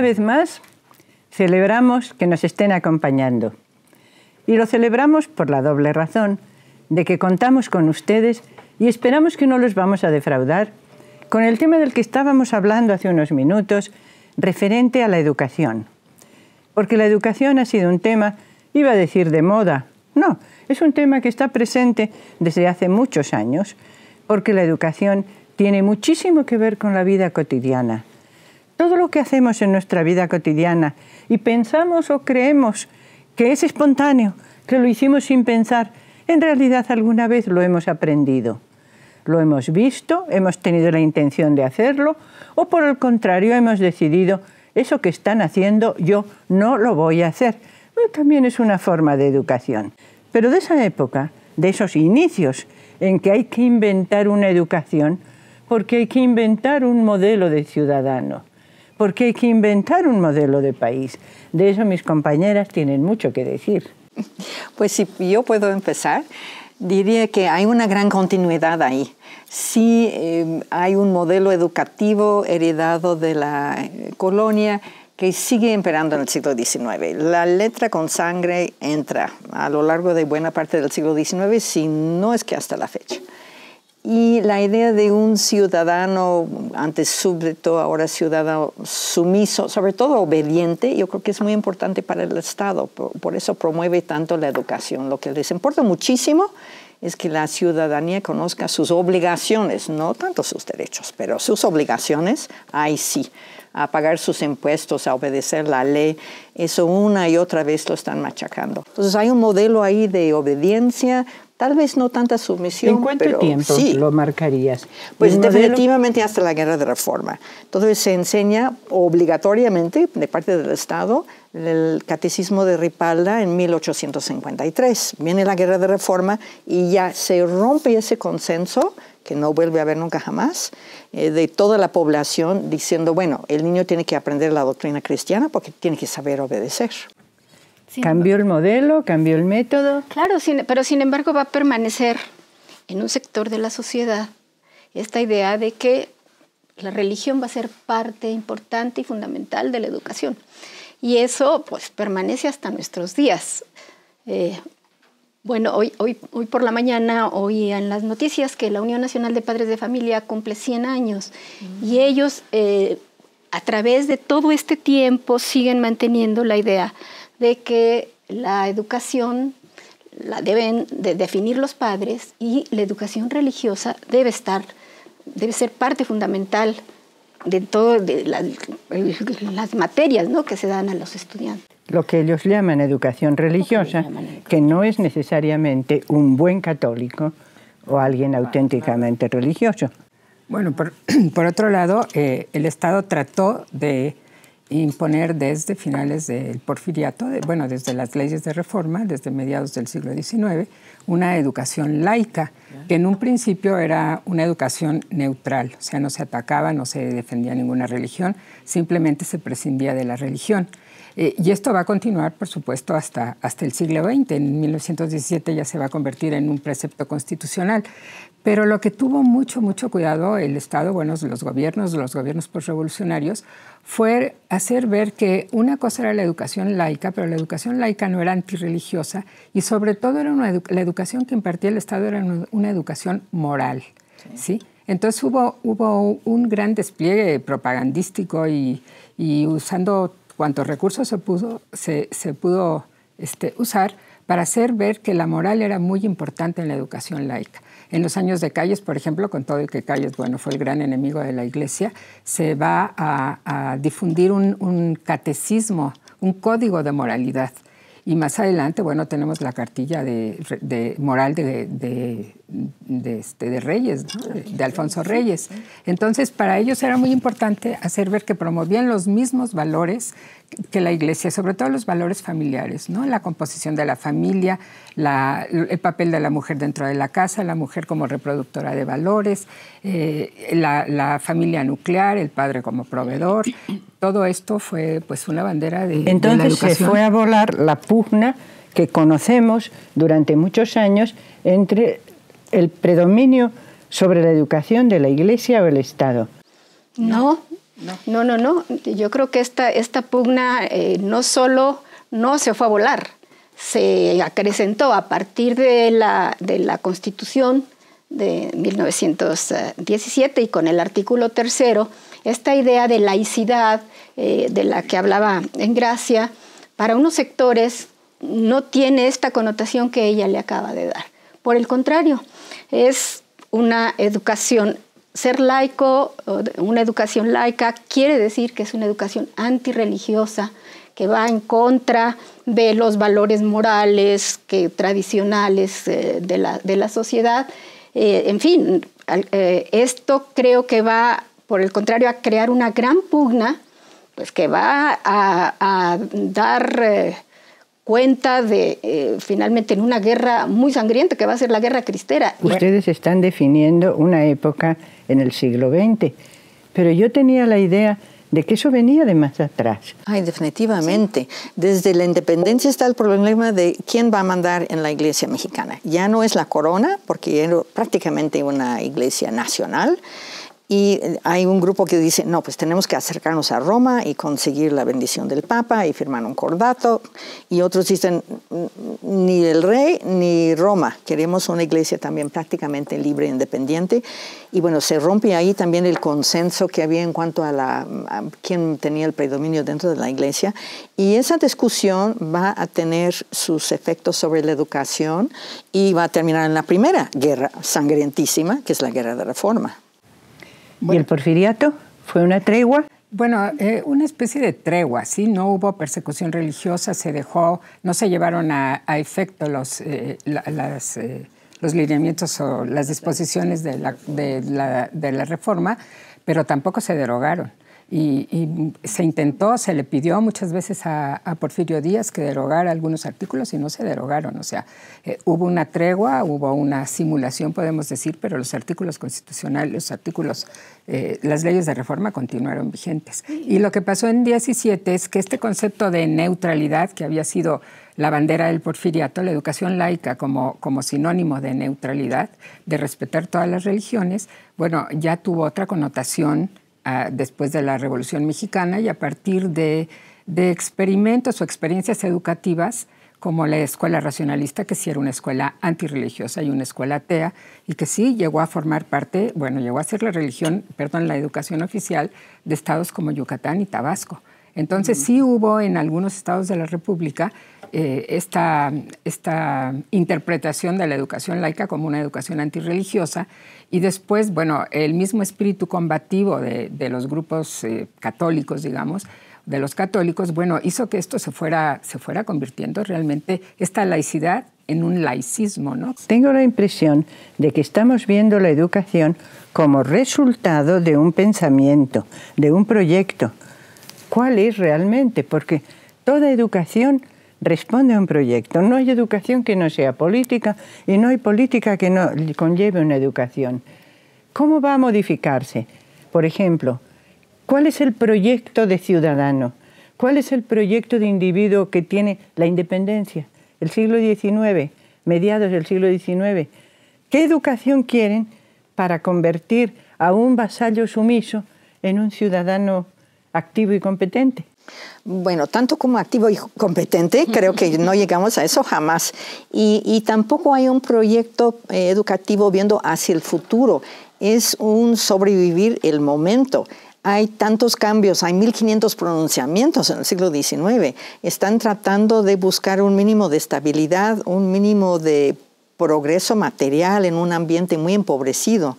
Una vez más, celebramos que nos estén acompañando. Y lo celebramos por la doble razón de que contamos con ustedes y esperamos que no los vamos a defraudar con el tema del que estábamos hablando hace unos minutos, referente a la educación. Porque la educación ha sido un tema, iba a decir de moda, no, es un tema que está presente desde hace muchos años, porque la educación tiene muchísimo que ver con la vida cotidiana todo lo que hacemos en nuestra vida cotidiana y pensamos o creemos que es espontáneo, que lo hicimos sin pensar, en realidad alguna vez lo hemos aprendido. Lo hemos visto, hemos tenido la intención de hacerlo o por el contrario hemos decidido, eso que están haciendo yo no lo voy a hacer. También es una forma de educación. Pero de esa época, de esos inicios en que hay que inventar una educación, porque hay que inventar un modelo de ciudadano porque hay que inventar un modelo de país. De eso mis compañeras tienen mucho que decir. Pues si yo puedo empezar, diría que hay una gran continuidad ahí. Sí em, hay un modelo educativo heredado de la eh, colonia que sigue imperando en el siglo XIX. La letra con sangre entra a lo largo de buena parte del siglo XIX, si no es que hasta la fecha y la idea de un ciudadano, antes súbdito, ahora ciudadano sumiso, sobre todo obediente, yo creo que es muy importante para el Estado. Por, eso promueve tanto la educación. Lo que les importa muchísimo es que la ciudadanía conozca sus obligaciones, no tanto sus derechos, pero sus obligaciones, ahí sí, a pagar sus impuestos, a obedecer la ley, eso una y otra vez lo están machacando. Entonces hay un modelo ahí de obediencia, Tal vez no tanta sumisión. ¿En cuánto pero tiempo sí. lo marcarías? Pues definitivamente hasta la guerra de reforma. Entonces se enseña obligatoriamente de parte del Estado el catecismo de Ripalda en 1853. Viene la guerra de reforma y ya se rompe ese consenso que no vuelve a haber nunca jamás, eh, de toda la población diciendo, bueno, el niño tiene que aprender la doctrina cristiana porque tiene que saber obedecer cambió el modelo, cambió el método. Claro, pero sin embargo va a permanecer en un sector de la sociedad esta idea de que la religión va a ser parte importante y fundamental de la educación. Y eso pues permanece hasta nuestros días. Eh, bueno, hoy, hoy, por la mañana hoy en las noticias que la Unión Nacional de Padres de Familia cumple 100 años mm. y ellos eh, a través de todo este tiempo siguen manteniendo la idea de que la educación la deben de definir los padres y la educación religiosa debe estar, debe ser parte fundamental de todas las materias ¿no? que se dan a los estudiantes. Lo que ellos llaman educación religiosa, que, no es necesariamente un buen católico o alguien auténticamente religioso. Bueno, por, otro lado, eh, el Estado trató de imponer desde finales del porfiriato, de, bueno, desde las leyes de reforma, desde mediados del siglo XIX, una educación laica, que en un principio era una educación neutral, o sea, no se atacaba, no se defendía ninguna religión, simplemente se prescindía de la religión. Eh, y esto va a continuar, por supuesto, hasta, hasta el siglo XX. En 1917 ya se va a convertir en un precepto constitucional. Pero lo que tuvo mucho, mucho cuidado el Estado, bueno, los gobiernos, los gobiernos postrevolucionarios, fue hacer ver que una cosa era la educación laica, pero la educación laica no era antirreligiosa y sobre todo era la educación que impartía el Estado era una, educación moral, Entonces hubo, hubo un gran despliegue propagandístico y, y usando cuantos recursos se, pudo, este, usar para hacer ver que la moral era muy importante en la educación laica. En los años de Calles, por ejemplo, con todo el que Calles fue el gran enemigo de la Iglesia, se va a, difundir un catecismo, un código de moralidad y más adelante, bueno, tenemos la cartilla de, moral de, de, este, Reyes, ah, de Alfonso Reyes. Entonces, para ellos era muy importante hacer ver que promovían los mismos valores que la iglesia, sobre todo los valores familiares, ¿no? la composición de la familia, el papel de la mujer dentro de la casa, la mujer como reproductora de valores, eh, la familia nuclear, el padre como proveedor, todo esto fue pues una bandera de, Entonces la se fue a volar la pugna que conocemos durante muchos años entre el predominio sobre la educación de la Iglesia o el Estado. No, no, no, no. Yo creo que esta, esta pugna eh, no solo no se fue a volar, se acrecentó a partir de la, de la Constitución de 1917 y con el artículo tercero esta idea de laicidad eh, de la que hablaba en Gracia, para unos sectores no tiene esta connotación que ella le acaba de dar. Por el contrario, es una educación ser laico, una educación laica, quiere decir que es una educación antirreligiosa, que va en contra de los valores morales que, tradicionales eh, de, la, sociedad. Eh, en fin, esto creo que va por el contrario, a crear una gran pugna, pues que va a, dar eh, cuenta de, eh, finalmente, en una guerra muy sangrienta, que va a ser la guerra cristera. Ustedes están definiendo una época en el siglo XX, pero yo tenía la idea de que eso venía de más atrás. Ay, definitivamente. Desde la independencia está el problema de quién va a mandar en la iglesia mexicana. Ya no es la corona, porque era prácticamente una iglesia nacional, y eh, hay un grupo que dice, no, pues tenemos que acercarnos a Roma y conseguir la bendición del Papa y firmar un cordato. Y otros dicen, ni el rey ni Roma, queremos una iglesia también prácticamente libre e independiente. Y bueno, se rompe ahí también el consenso que había en cuanto a, la, quién tenía el predominio dentro de la iglesia. Y esa discusión va a tener sus efectos sobre la educación y va a terminar en la primera guerra sangrientísima, que es la guerra de reforma. ¿Y el porfiriato? ¿Fue una tregua? Bueno, eh, una especie de tregua, ¿sí? No hubo persecución religiosa, se dejó, no se llevaron a, efecto los, eh, eh, los lineamientos o las disposiciones de de, la, de la reforma, pero tampoco se derogaron. Y, se intentó, se le pidió muchas veces a, Porfirio Díaz que derogara algunos artículos y no se derogaron. O sea, eh, hubo una tregua, hubo una simulación, podemos decir, pero los artículos constitucionales, los artículos, eh, las leyes de reforma continuaron vigentes. Y lo que pasó en 17 es que este concepto de neutralidad, que había sido la bandera del porfiriato, la educación laica como, como sinónimo de neutralidad, de respetar todas las religiones, bueno, ya tuvo otra connotación después de la Revolución Mexicana y a partir de, experimentos o experiencias educativas como la escuela racionalista, que sí era una escuela antirreligiosa y una escuela atea, y que sí llegó a formar parte, bueno, llegó a ser la religión, perdón, la educación oficial de estados como Yucatán y Tabasco. Entonces sí hubo en algunos estados de la República eh, esta, esta, interpretación de la educación laica como una educación antirreligiosa y después, bueno, el mismo espíritu combativo de, de los grupos eh, católicos, digamos, de los católicos, bueno, hizo que esto se fuera, se fuera convirtiendo realmente esta laicidad en un laicismo, ¿no? Tengo la impresión de que estamos viendo la educación como resultado de un pensamiento, de un proyecto. ¿Cuál es realmente? Porque toda educación responde a un proyecto. No hay educación que no sea política y no hay política que no conlleve una educación. ¿Cómo va a modificarse? Por ejemplo, ¿cuál es el proyecto de ciudadano? ¿Cuál es el proyecto de individuo que tiene la independencia? El siglo XIX, mediados del siglo XIX. ¿Qué educación quieren para convertir a un vasallo sumiso en un ciudadano activo y competente? Bueno, tanto como activo y competente, creo que no llegamos a eso jamás. Y, tampoco hay un proyecto eh, educativo viendo hacia el futuro. Es un sobrevivir el momento hay tantos cambios, hay 1500 pronunciamientos en el siglo XIX. Están tratando de buscar un mínimo de estabilidad, un mínimo de progreso material en un ambiente muy empobrecido.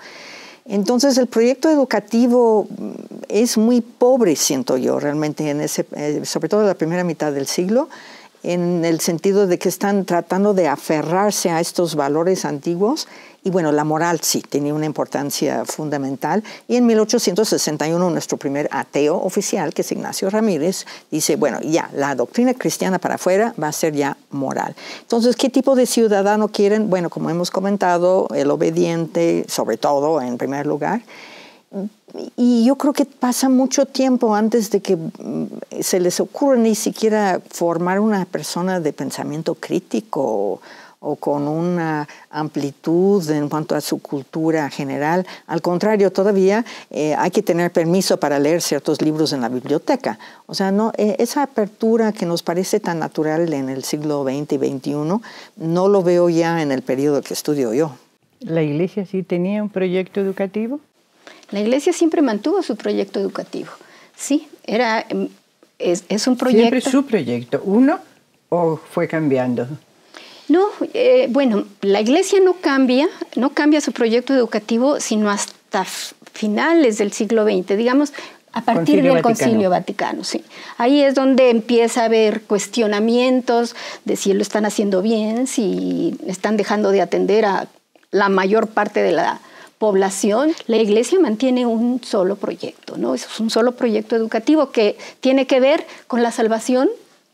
Entonces el proyecto educativo es muy pobre, siento yo, realmente, eh, sobre todo en la primera mitad del siglo, en el sentido de que están tratando de aferrarse a estos valores antiguos y bueno, la moral sí tenía una importancia fundamental. Y en 1861 nuestro primer ateo oficial, que es Ignacio Ramírez, dice, bueno, ya, la doctrina cristiana para afuera va a ser ya moral. Entonces, ¿qué tipo de ciudadano quieren? Bueno, como hemos comentado, el obediente, sobre todo, en primer lugar. Y yo creo que pasa mucho tiempo antes de que mm, se les ocurra ni siquiera formar una persona de pensamiento crítico o con una amplitud en cuanto a su cultura general. Al contrario, todavía eh, hay que tener permiso para leer ciertos libros en la biblioteca. O sea, no, eh, esa apertura que nos parece tan natural en el siglo XX y XXI, no lo veo ya en el periodo que estudio yo. ¿La iglesia sí tenía un proyecto educativo? La iglesia siempre mantuvo su proyecto educativo. Sí, era, em, es, es un proyecto. Siempre su proyecto, uno o fue cambiando. No, eh, bueno, la iglesia no cambia, no cambia su proyecto educativo sino hasta finales del siglo XX, digamos, a partir del Concilio Vaticano, sí. Ahí es donde empieza a haber cuestionamientos de si lo están haciendo bien, si están dejando de atender a la mayor parte de la población. La iglesia mantiene un solo proyecto, ¿no? Es un solo proyecto educativo que tiene que ver con la salvación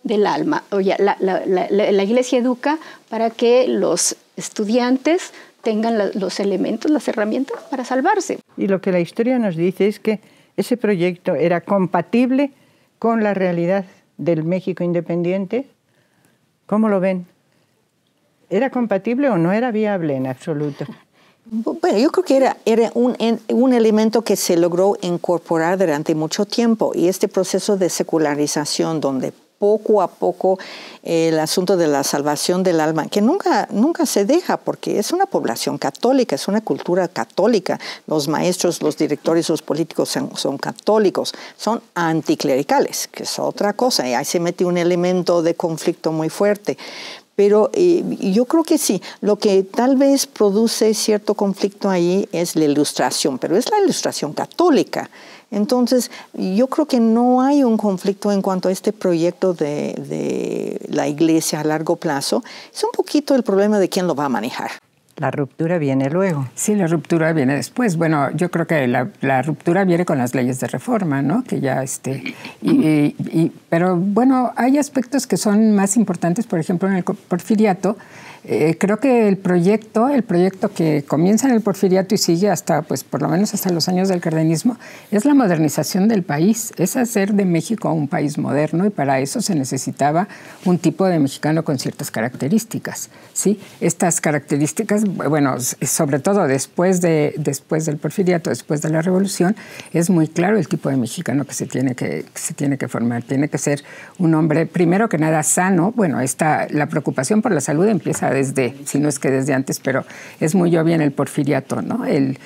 del alma. O la, iglesia educa para que los estudiantes tengan los elementos, las herramientas para salvarse. Y lo que la historia nos dice es que ese proyecto era compatible con la realidad del México independiente. ¿Cómo lo ven? ¿Era compatible o no era viable en absoluto? Bueno, yo creo que era, un, elemento que se logró incorporar durante mucho tiempo y este proceso de secularización donde poco a poco eh, el asunto de la salvación del alma, que nunca, nunca se deja, porque es una población católica, es una cultura católica. Los maestros, los directores, los políticos son, son católicos, son anticlericales, que es otra cosa, y ahí se mete un elemento de conflicto muy fuerte. Pero eh, yo creo que sí, lo que tal vez produce cierto conflicto ahí es la ilustración, pero es la ilustración católica. Entonces, yo creo que no hay un conflicto en cuanto a este proyecto de la iglesia a largo plazo. Es un poquito el problema de quién lo va a manejar. La ruptura viene luego. Sí, la ruptura viene después. Bueno, yo creo que la, ruptura viene con las leyes de reforma, ¿no? Que ya este. Y, pero bueno, hay aspectos que son más importantes, por ejemplo, en el porfiriato eh, creo que el proyecto, el proyecto que comienza en el porfiriato y sigue hasta, pues por lo menos hasta los años del cardenismo, es la modernización del país, es hacer de México un país moderno y para eso se necesitaba un tipo de mexicano con ciertas características. ¿sí? Estas características, bueno, sobre todo después, de, después del porfiriato, después de la revolución, es muy claro el tipo de mexicano que se tiene que, se tiene que formar. Tiene que ser un hombre, primero que nada, sano. Bueno, esta, la preocupación por la salud empieza a desde, si no es que desde antes, pero es muy obvio en el porfiriato, ¿no? Eh,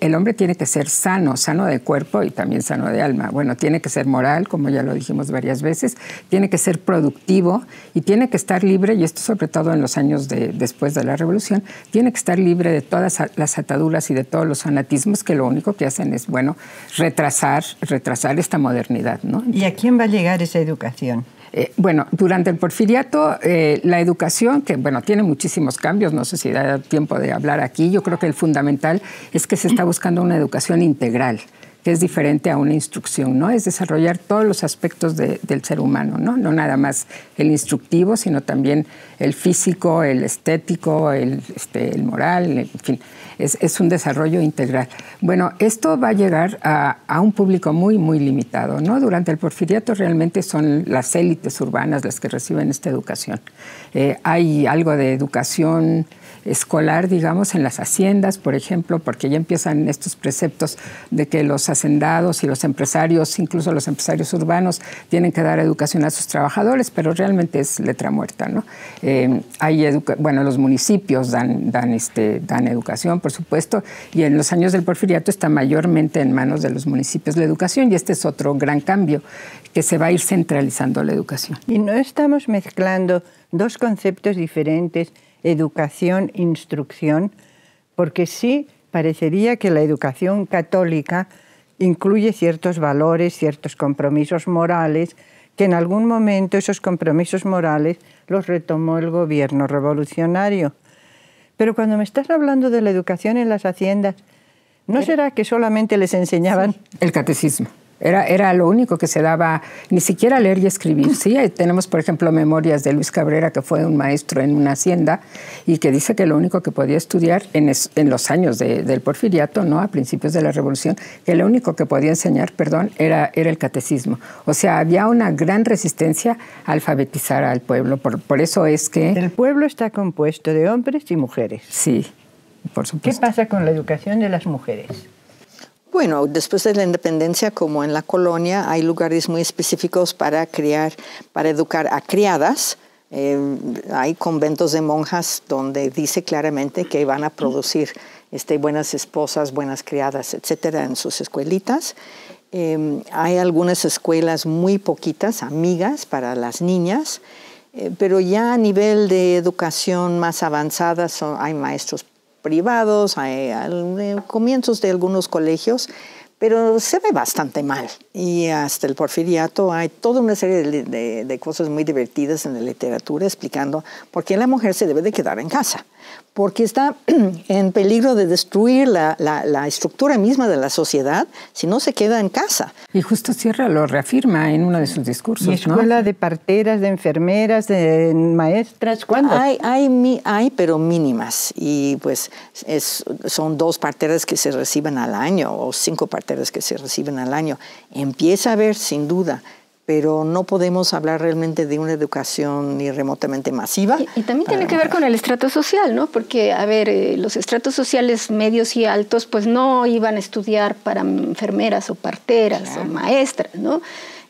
el, hombre tiene que ser sano, sano de cuerpo y también sano de alma. Bueno, tiene que ser moral, como ya lo dijimos varias veces, tiene que ser productivo y tiene que estar libre, y esto sobre todo en los años después de la revolución, tiene que estar libre de todas las ataduras y de todos los fanatismos que lo único que hacen es, bueno, retrasar, retrasar esta modernidad, ¿Y a quién va a llegar esa educación? Eh, bueno, durante el porfiriato, eh, la educación, que bueno, tiene muchísimos cambios, no sé si da tiempo de hablar aquí, yo creo que el fundamental es que se está buscando una educación integral que es diferente a una instrucción, ¿no? Es desarrollar todos los aspectos del ser humano, ¿no? No nada más el instructivo, sino también el físico, el estético, el, este, moral, en fin. Es, un desarrollo integral. Bueno, esto va a llegar a, un público muy, muy limitado, ¿no? Durante el porfiriato realmente son las élites urbanas las que reciben esta educación. Eh, hay algo de educación escolar, digamos, en las haciendas, por ejemplo, porque ya empiezan estos preceptos de que los hacendados y los empresarios, incluso los empresarios urbanos, tienen que dar educación a sus trabajadores, pero realmente es letra muerta, ¿no? Eh, hay bueno, los municipios dan, dan, este, dan educación, por supuesto, y en los años del porfiriato está mayormente en manos de los municipios la educación, y este es otro gran cambio, que se va a ir centralizando la educación. Y no estamos mezclando dos conceptos diferentes educación, instrucción, porque sí parecería que la educación católica incluye ciertos valores, ciertos compromisos morales, que en algún momento esos compromisos morales los retomó el gobierno revolucionario. Pero cuando me estás hablando de la educación en las haciendas, ¿no será que solamente les enseñaban... El catecismo. Era, era, lo único que se daba, ni siquiera leer y escribir. Sí, tenemos, por ejemplo, memorias de Luis Cabrera, que fue un maestro en una hacienda y que dice que lo único que podía estudiar en, en los años del porfiriato, ¿no? a principios de la Revolución, que lo único que podía enseñar, perdón, era, era el catecismo. O sea, había una gran resistencia a alfabetizar al pueblo. Por, por eso es que... El pueblo está compuesto de hombres y mujeres. Sí, por supuesto. ¿Qué pasa con la educación de las mujeres? bueno, después de la independencia, como en la colonia, hay lugares muy específicos para criar, para educar a criadas. Eh, hay conventos de monjas donde dice claramente que van a producir este, buenas esposas, buenas criadas, etcétera, en sus escuelitas. Em, hay algunas escuelas muy poquitas, amigas para las niñas, eh, pero ya a nivel de educación más avanzada son, hay maestros privados, a, eh, comienzos de algunos colegios, pero se ve bastante mal. Y hasta el porfiriato hay toda una serie de, de cosas muy divertidas en la literatura explicando por qué la mujer se debe de quedar en casa porque está en peligro de destruir la, la, estructura misma de la sociedad si no se queda en casa. Y justo Sierra lo reafirma en uno de sus discursos. ¿Y escuela de parteras, de enfermeras, de maestras? ¿Cuándo? Hay, hay, pero mínimas. Y pues es, son dos parteras que se reciben al año o cinco parteras que se reciben al año. Empieza a haber, sin duda, pero no podemos hablar realmente de una educación ni remotamente masiva. Y, también tiene que ver con el estrato social, ¿no? Porque, a ver, eh, los estratos sociales medios y altos, pues no iban a estudiar para enfermeras o parteras o maestras, ¿no?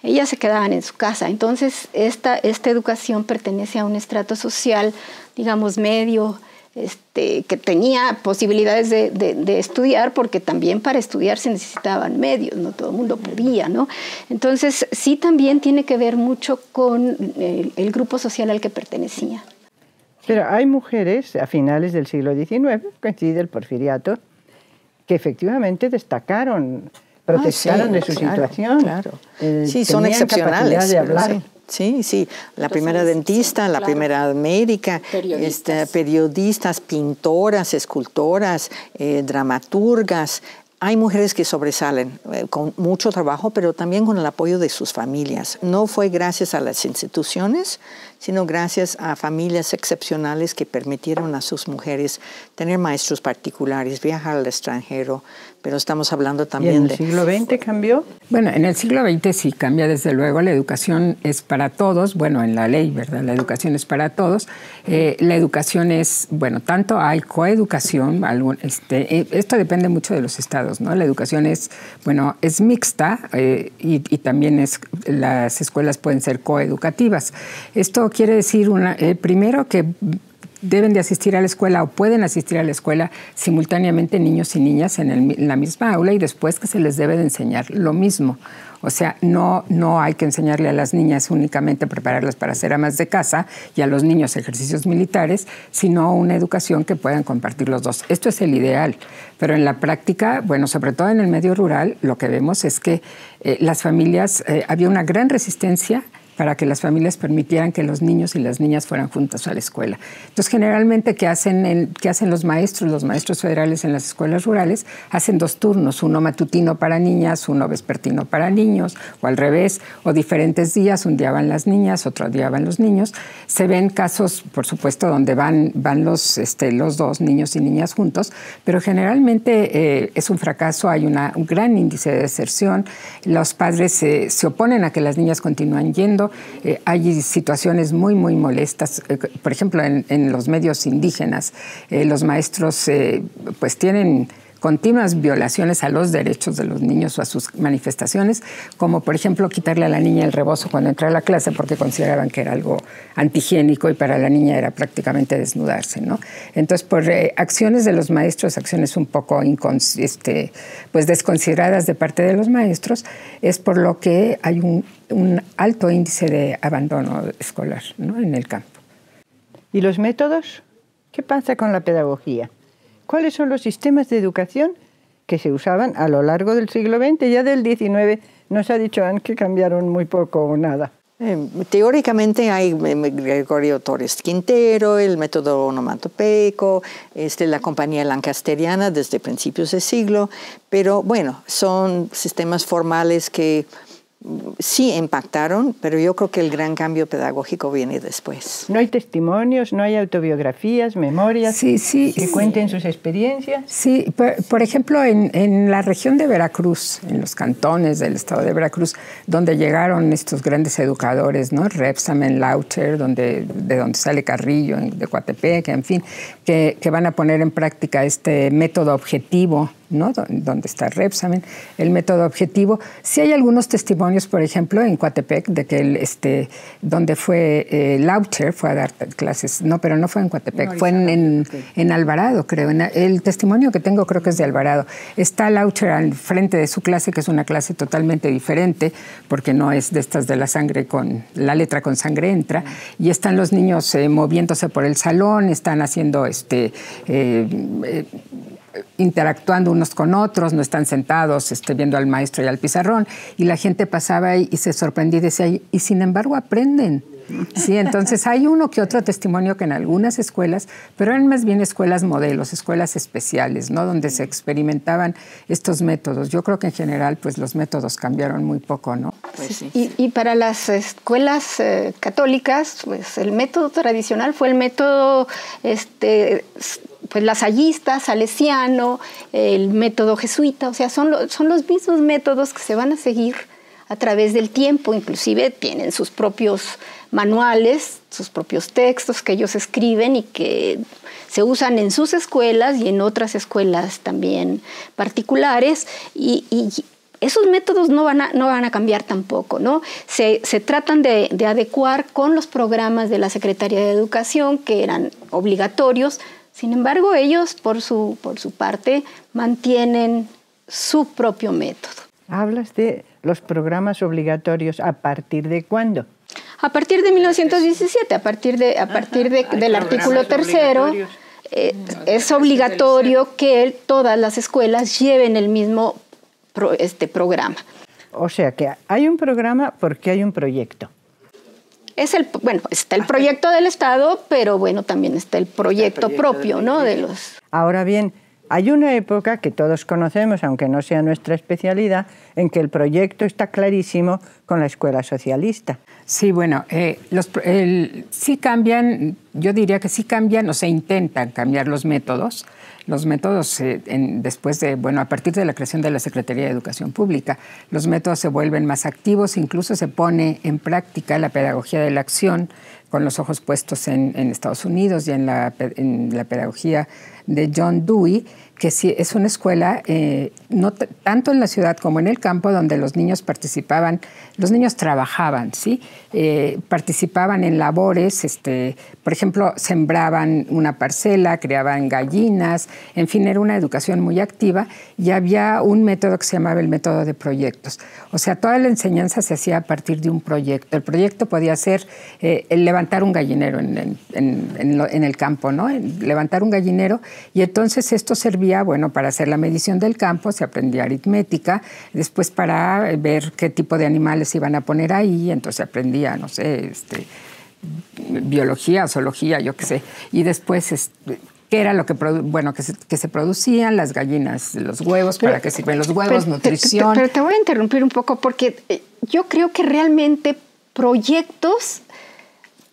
Ellas se quedaban en su casa. Entonces, esta, esta educación pertenece a un estrato social, digamos, medio, este, que tenía posibilidades de, estudiar, porque también para estudiar se necesitaban medios, no todo el mundo podía, ¿no? Entonces, sí también tiene que ver mucho con eh, el, grupo social al que pertenecía. Pero hay mujeres a finales del siglo XIX, coincide el porfiriato, que efectivamente destacaron, ah, protestaron de su situación. Eh, sí, son excepcionales. sí. Sí, sí, la primera dentista, la primera médica, este, periodistas. pintoras, escultoras, eh, dramaturgas. Hay mujeres que sobresalen eh, con mucho trabajo, pero también con el apoyo de sus familias. No fue gracias a las instituciones, sino gracias a familias excepcionales que permitieron a sus mujeres tener maestros particulares, viajar al extranjero, pero estamos hablando también ¿Y en el siglo XX cambió? Bueno, en el siglo XX sí cambia, desde luego. La educación es para todos, bueno, en la ley, ¿verdad? La educación es para todos. Eh, la educación es, bueno, tanto hay coeducación, este, eh, esto depende mucho de los estados, ¿no? La educación es, bueno, es mixta eh, y, también es, las escuelas pueden ser coeducativas. Esto quiere decir, una, primero, que deben de asistir a la escuela o pueden asistir a la escuela simultáneamente niños y niñas en, la misma aula y después que se les debe de enseñar lo mismo. O sea, no, no hay que enseñarle a las niñas únicamente prepararlas para ser amas de casa y a los niños ejercicios militares, sino una educación que puedan compartir los dos. Esto es el ideal, pero en la práctica, bueno, sobre todo en el medio rural, lo que vemos es que eh, las familias, eh, había una gran resistencia para que las familias permitieran que los niños y las niñas fueran juntas a la escuela. Entonces, generalmente, ¿qué hacen, los maestros? Los maestros federales en las escuelas rurales hacen dos turnos, uno matutino para niñas, uno vespertino para niños, o al revés, o diferentes días, un día van las niñas, otro día van los niños. Se ven casos, por supuesto, donde van, van los, este, dos, niños y niñas juntos, pero generalmente eh, es un fracaso, hay un gran índice de deserción, los padres se oponen a que las niñas continúen yendo, eh, hay situaciones muy, muy molestas. Eh, por ejemplo, en, en, los medios indígenas, eh, los maestros pues tienen continuas violaciones a los derechos de los niños o a sus manifestaciones, como por ejemplo quitarle a la niña el rebozo cuando entra a la clase porque consideraban que era algo antihigiénico y para la niña era prácticamente desnudarse, Entonces, por eh, acciones de los maestros, acciones un poco este, pues, desconsideradas de parte de los maestros, es por lo que hay un, alto índice de abandono escolar en el campo. ¿Y los métodos? ¿Qué pasa con la pedagogía? cuáles son los sistemas de educación que se usaban a lo largo del siglo XX, ya del XIX. Nos ha dicho Anne que cambiaron muy poco o nada. Eh, teóricamente hay eh, Gregorio Torres Quintero, el método onomatopeico, este, la compañía lancasteriana desde principios de siglo, pero bueno, son sistemas formales que sí impactaron, pero yo creo que el gran cambio pedagógico viene después. No hay testimonios, no hay autobiografías, memorias sí, sí, que cuenten sus experiencias. Sí, por, ejemplo, en, la región de Veracruz, en los cantones del estado de Veracruz, donde llegaron estos grandes educadores, ¿no? Repsamen, Lauter, donde, de donde sale Carrillo, de Coatepec, en fin, que van a poner en práctica este método objetivo ¿no? donde está Repsamen, el método objetivo. Si hay algunos testimonios, por ejemplo, en Coatepec, de que el, este, donde fue eh, Laucher, fue a dar clases, no, pero no fue en Coatepec, fue en, Alvarado, creo. el testimonio que tengo creo que es de Alvarado. Está Laucher al frente de su clase, que es una clase totalmente diferente, porque no es de estas de la sangre con, la letra con sangre entra, y están los niños eh, moviéndose por el salón, están haciendo este... Eh, interactuando unos con otros, no están sentados este, viendo al maestro y al pizarrón. Y la gente pasaba y, y se sorprendía y decía, y sin embargo aprenden. Sí, entonces hay uno que otro testimonio que en algunas escuelas, pero eran más bien escuelas modelos, escuelas especiales, ¿no? Donde se experimentaban estos métodos. Yo creo que en general, pues los métodos cambiaron muy poco, ¿no? Pues y, para las escuelas eh, católicas, pues el método tradicional fue el método este, pues lasallistas, salesiano, el método jesuita, o sea, son, los mismos métodos que se van a seguir a través del tiempo, inclusive tienen sus propios manuales, sus propios textos que ellos escriben y que se usan en sus escuelas y en otras escuelas también particulares y, esos métodos no van a, no van a cambiar tampoco, ¿no? Se, tratan de adecuar con los programas de la Secretaría de Educación que eran obligatorios sin embargo, ellos por su, por su parte mantienen su propio método. Hablas de los programas obligatorios, ¿a partir de cuándo? A partir de 1917, a partir, a partir del artículo tercero, eh, mm, es obligatorio que todas las escuelas lleven el mismo este programa. O sea que hay un programa porque hay un proyecto. Es el, bueno, está el ah, proyecto del Estado, pero bueno, también está el proyecto, el proyecto propio, ¿no? De los... Ahora bien, hay una época que todos conocemos, aunque no sea nuestra especialidad, en que el proyecto está clarísimo con la escuela socialista. Sí, bueno, eh, sí cambian, yo diría que sí cambian o se intentan cambiar los métodos, los métodos eh, después de, bueno, a partir de la creación de la Secretaría de Educación Pública, los métodos se vuelven más activos, incluso se pone en práctica la pedagogía de la acción, con los ojos puestos en, Estados Unidos y en la, en la pedagogía de John Dewey, que sí, es una escuela, eh, no tanto en la ciudad como en el campo, donde los niños participaban, los niños trabajaban, ¿sí? Eh, participaban en labores, este, por ejemplo, sembraban una parcela, creaban gallinas, en fin, era una educación muy activa y había un método que se llamaba el método de proyectos. O sea, toda la enseñanza se hacía a partir de un proyecto. El proyecto podía ser eh, el levantar un gallinero en, en, el campo, ¿no? levantar un gallinero y entonces esto servía bueno, para hacer la medición del campo se aprendía aritmética, después para eh, ver qué tipo de animales iban a poner ahí, entonces aprendía, no sé, este, biología, zoología, yo qué sé, y después... Este, qué era lo que, bueno, que se, producían, las gallinas, los huevos, para qué sirven los huevos, nutrición. pero te voy a interrumpir un poco porque eh, yo creo que realmente proyectos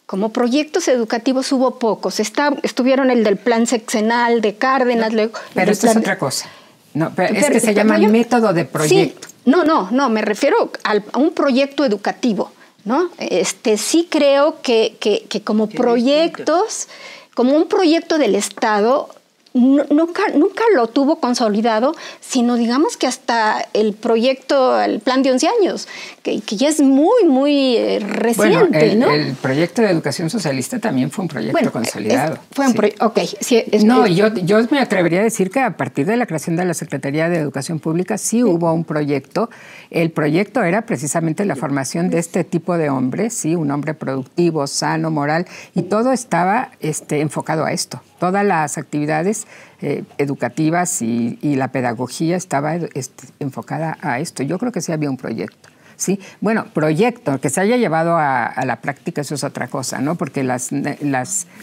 como proyectos educativos hubo pocos. estuvieron el del plan sexenal de Cárdenas. pero esto es otra cosa. No, pero es que se llama método de proyecto. no, no, no, me refiero a un proyecto educativo. ¿no? Este, sí creo que, como proyectos, como un proyecto del Estado, nunca, nunca lo tuvo consolidado, sino digamos que hasta el proyecto, el plan de 11 años, que, ya es muy, muy eh, reciente. el, proyecto de educación socialista también fue un proyecto consolidado. fue un proyecto, ok. Sí, es, no, yo, yo me atrevería a decir que a partir de la creación de la Secretaría de Educación Pública sí, hubo un proyecto. El proyecto era precisamente la formación de este tipo de hombre, sí, un hombre productivo, sano, moral, y todo estaba este, enfocado a esto todas las actividades eh, educativas y, la pedagogía estaba este, enfocada a esto. Yo creo que sí había un proyecto. ¿sí? Bueno, proyecto, que se haya llevado a, la práctica, eso es otra cosa, ¿no? Porque las,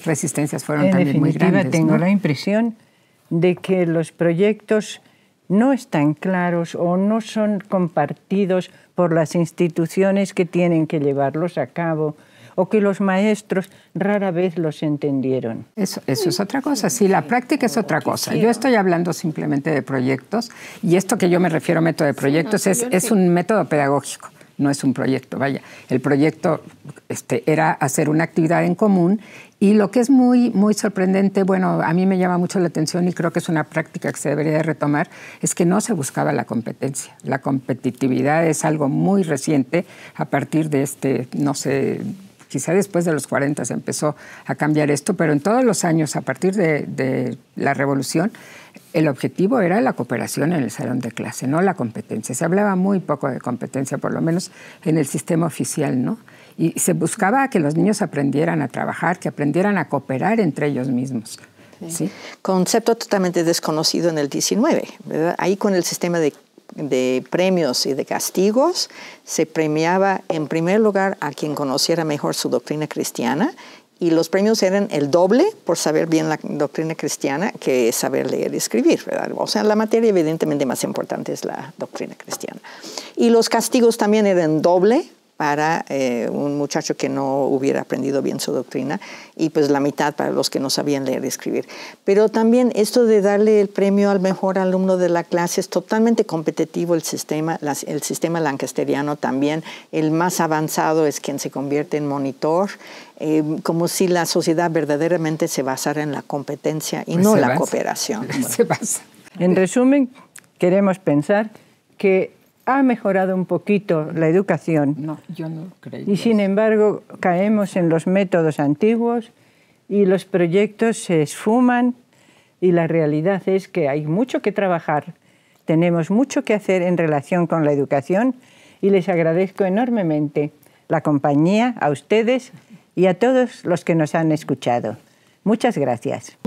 resistencias fueron también muy grandes. tengo la impresión de que los proyectos no están claros o no son compartidos por las instituciones que tienen que llevarlos a cabo o que los maestros rara vez los entendieron. Eso, es otra cosa, sí, la práctica es otra cosa. Yo estoy hablando simplemente de proyectos y esto que yo me refiero a método de proyectos es, un método pedagógico no es un proyecto, vaya. El proyecto este, era hacer una actividad en común y lo que es muy, muy sorprendente, bueno, a mí me llama mucho la atención y creo que es una práctica que se debería de retomar, es que no se buscaba la competencia. La competitividad es algo muy reciente a partir de este, no sé, quizá después de los 40 se empezó a cambiar esto, pero en todos los años, a partir de, la revolución, el objetivo era la cooperación en el salón de clase, no la competencia. Se hablaba muy poco de competencia, por lo menos en el sistema oficial, ¿no? Y se buscaba que los niños aprendieran a trabajar, que aprendieran a cooperar entre ellos mismos. Concepto totalmente desconocido en el 19, ¿verdad? Ahí con el sistema de de premios y de castigos, se premiaba en primer lugar a quien conociera mejor su doctrina cristiana y los premios eran el doble por saber bien la doctrina cristiana que saber leer y escribir. ¿verdad? O sea, la materia evidentemente más importante es la doctrina cristiana. Y los castigos también eran doble para eh, un muchacho que no hubiera aprendido bien su doctrina y pues la mitad para los que no sabían leer y escribir. Pero también esto de darle el premio al mejor alumno de la clase es totalmente competitivo el sistema, el sistema lancasteriano también. El más avanzado es quien se convierte en monitor, eh, como si la sociedad verdaderamente se basara en la competencia y pues no no la cooperación. En resumen, queremos pensar que ha mejorado un poquito la educación. No, yo no creo. Y sin embargo, caemos en los métodos antiguos y los proyectos se esfuman y la realidad es que hay mucho que trabajar. Tenemos mucho que hacer en relación con la educación y les agradezco enormemente la compañía a ustedes y a todos los que nos han escuchado. Muchas gracias.